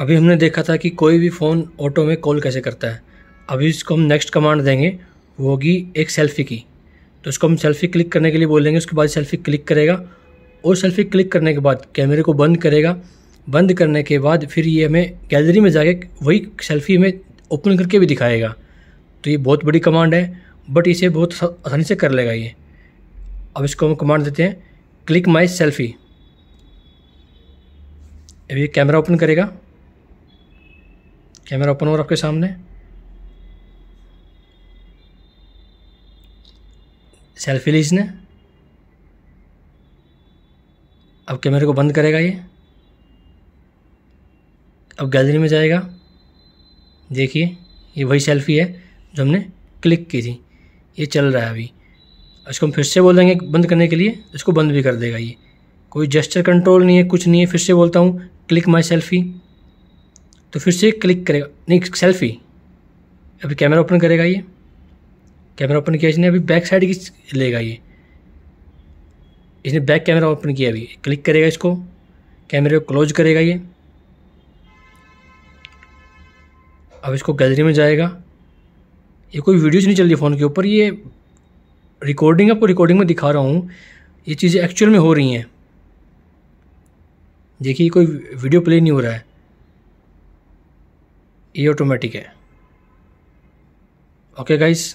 अभी हमने देखा था कि कोई भी फ़ोन ऑटो में कॉल कैसे करता है अभी इसको हम नेक्स्ट कमांड देंगे वो होगी एक सेल्फ़ी की तो इसको हम सेल्फ़ी क्लिक करने के लिए बोलेंगे उसके बाद सेल्फ़ी क्लिक करेगा और सेल्फ़ी क्लिक करने के बाद कैमरे को बंद करेगा बंद करने के बाद फिर ये हमें गैलरी में जाके वही सेल्फ़ी में ओपन करके भी दिखाएगा तो ये बहुत बड़ी कमांड है बट इसे बहुत आसानी से कर लेगा ये अब इसको हम कमांड देते हैं क्लिक माई सेल्फ़ी अभी ये कैमरा ओपन करेगा कैमरा ओपन हो रहा आपके सामने सेल्फी ली इसने अब कैमरे को बंद करेगा ये अब गैलरी में जाएगा देखिए ये वही सेल्फी है जो हमने क्लिक की थी ये चल रहा है अभी इसको हम फिर से बोल देंगे बंद करने के लिए इसको बंद भी कर देगा ये कोई जेस्चर कंट्रोल नहीं है कुछ नहीं है फिर से बोलता हूँ क्लिक माई सेल्फी तो फिर से क्लिक करेगा नहीं सेल्फी अभी कैमरा ओपन करेगा ये कैमरा ओपन किया इसने अभी बैक साइड की लेगा ये इसने बैक कैमरा ओपन किया अभी क्लिक करेगा इसको कैमरे को क्लोज करेगा ये अब इसको गैलरी में जाएगा ये कोई वीडियोज नहीं चल रही फ़ोन के ऊपर ये रिकॉर्डिंग आपको रिकॉर्डिंग में दिखा रहा हूँ ये चीज़ें एक्चुअल में हो रही हैं देखिए कोई वीडियो प्ले नहीं हो रहा है ये ऑटोमेटिक है ओके गाइस